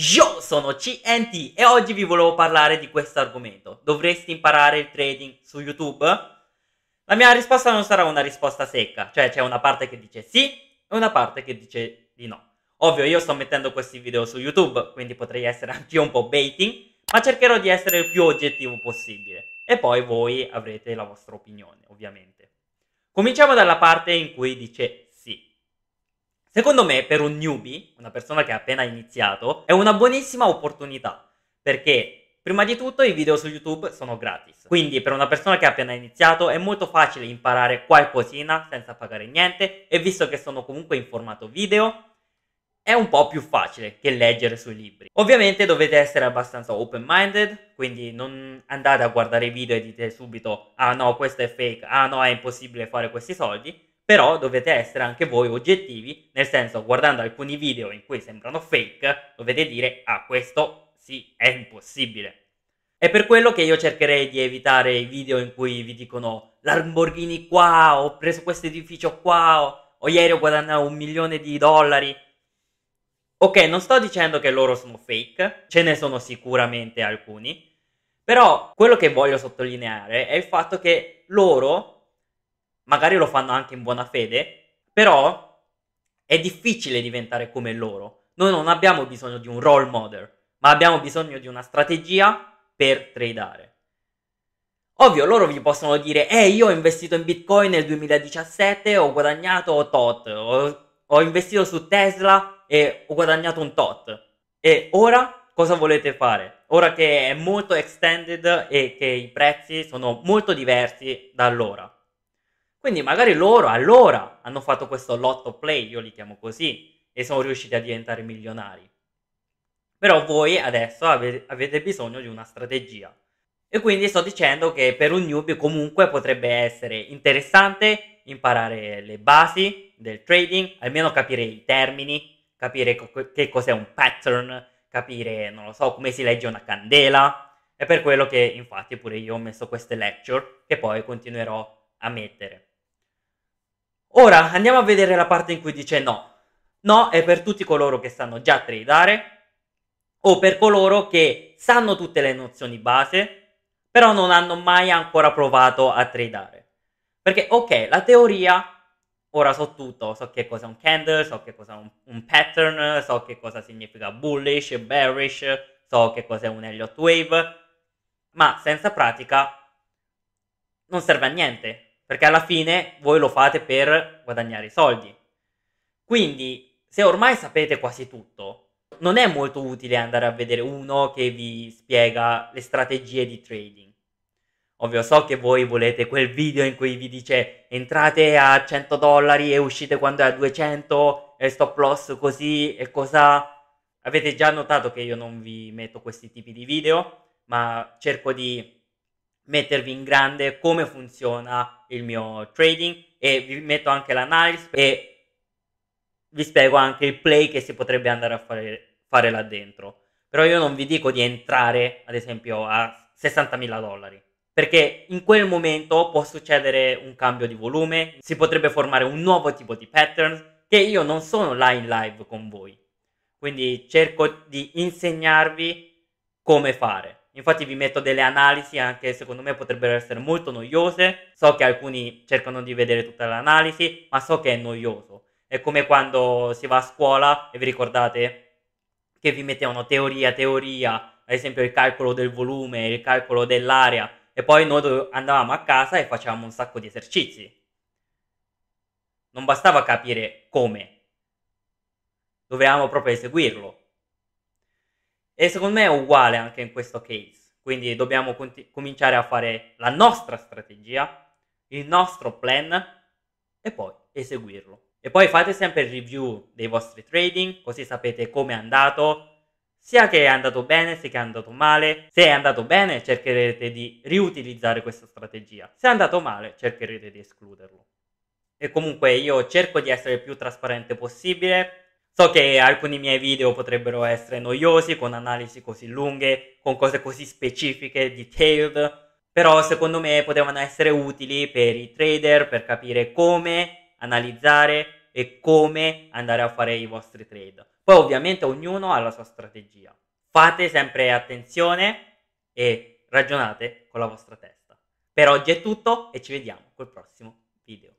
Io sono CNT e oggi vi volevo parlare di questo argomento. Dovresti imparare il trading su YouTube? La mia risposta non sarà una risposta secca, cioè c'è una parte che dice sì e una parte che dice di no. Ovvio, io sto mettendo questi video su YouTube, quindi potrei essere anch'io un po' baiting, ma cercherò di essere il più oggettivo possibile. E poi voi avrete la vostra opinione, ovviamente. Cominciamo dalla parte in cui dice Secondo me, per un newbie, una persona che ha appena iniziato, è una buonissima opportunità perché prima di tutto i video su YouTube sono gratis. Quindi per una persona che ha appena iniziato è molto facile imparare qualcosina senza pagare niente e visto che sono comunque in formato video è un po' più facile che leggere sui libri. Ovviamente dovete essere abbastanza open-minded, quindi non andate a guardare i video e dite subito ah no, questo è fake, ah no, è impossibile fare questi soldi però dovete essere anche voi oggettivi, nel senso guardando alcuni video in cui sembrano fake, dovete dire ah questo sì è impossibile. È per quello che io cercherei di evitare i video in cui vi dicono Lamborghini qua, ho preso questo edificio qua, o, o ieri ho guadagnato un milione di dollari. Ok, non sto dicendo che loro sono fake, ce ne sono sicuramente alcuni, però quello che voglio sottolineare è il fatto che loro magari lo fanno anche in buona fede, però è difficile diventare come loro. Noi non abbiamo bisogno di un role model, ma abbiamo bisogno di una strategia per tradare. Ovvio, loro vi possono dire, eh, io ho investito in Bitcoin nel 2017, ho guadagnato tot, ho, ho investito su Tesla e ho guadagnato un tot. E ora cosa volete fare? Ora che è molto extended e che i prezzi sono molto diversi da allora. Quindi magari loro allora hanno fatto questo lotto play, io li chiamo così, e sono riusciti a diventare milionari. Però voi adesso avete bisogno di una strategia. E quindi sto dicendo che per un newbie comunque potrebbe essere interessante imparare le basi del trading, almeno capire i termini, capire che cos'è un pattern, capire, non lo so, come si legge una candela. È per quello che infatti pure io ho messo queste lecture che poi continuerò a mettere. Ora andiamo a vedere la parte in cui dice no. No è per tutti coloro che sanno già tradare o per coloro che sanno tutte le nozioni base, però non hanno mai ancora provato a tradare. Perché, ok, la teoria, ora so tutto, so che cosa è un candle, so che cos'è un, un pattern, so che cosa significa bullish, bearish, so che cos'è un Elliott Wave, ma senza pratica non serve a niente, perché alla fine voi lo fate per guadagnare i soldi. Quindi, se ormai sapete quasi tutto, non è molto utile andare a vedere uno che vi spiega le strategie di trading. Ovvio, so che voi volete quel video in cui vi dice entrate a 100 dollari e uscite quando è a 200 e stop loss così e cosa. Avete già notato che io non vi metto questi tipi di video, ma cerco di mettervi in grande come funziona il mio trading e vi metto anche l'analisi e vi spiego anche il play che si potrebbe andare a fare, fare là dentro. Però io non vi dico di entrare, ad esempio, a 60.000 dollari, perché in quel momento può succedere un cambio di volume, si potrebbe formare un nuovo tipo di pattern che io non sono là in live con voi. Quindi cerco di insegnarvi come fare. Infatti vi metto delle analisi anche secondo me potrebbero essere molto noiose. So che alcuni cercano di vedere tutta l'analisi, ma so che è noioso. È come quando si va a scuola e vi ricordate che vi mettevano teoria, teoria, ad esempio il calcolo del volume, il calcolo dell'area, e poi noi andavamo a casa e facevamo un sacco di esercizi. Non bastava capire come, dovevamo proprio eseguirlo. E secondo me è uguale anche in questo case. Quindi dobbiamo conti- cominciare a fare la nostra strategia, il nostro plan e poi eseguirlo. E poi fate sempre il review dei vostri trading, così sapete come è andato, sia che è andato bene, sia che è andato male. Se è andato bene, cercherete di riutilizzare questa strategia. Se è andato male, cercherete di escluderlo. E comunque io cerco di essere il più trasparente possibile, So che alcuni miei video potrebbero essere noiosi, con analisi così lunghe, con cose così specifiche, detailed, però secondo me potevano essere utili per i trader per capire come analizzare e come andare a fare i vostri trade. Poi ovviamente ognuno ha la sua strategia. Fate sempre attenzione e ragionate con la vostra testa. Per oggi è tutto e ci vediamo col prossimo video.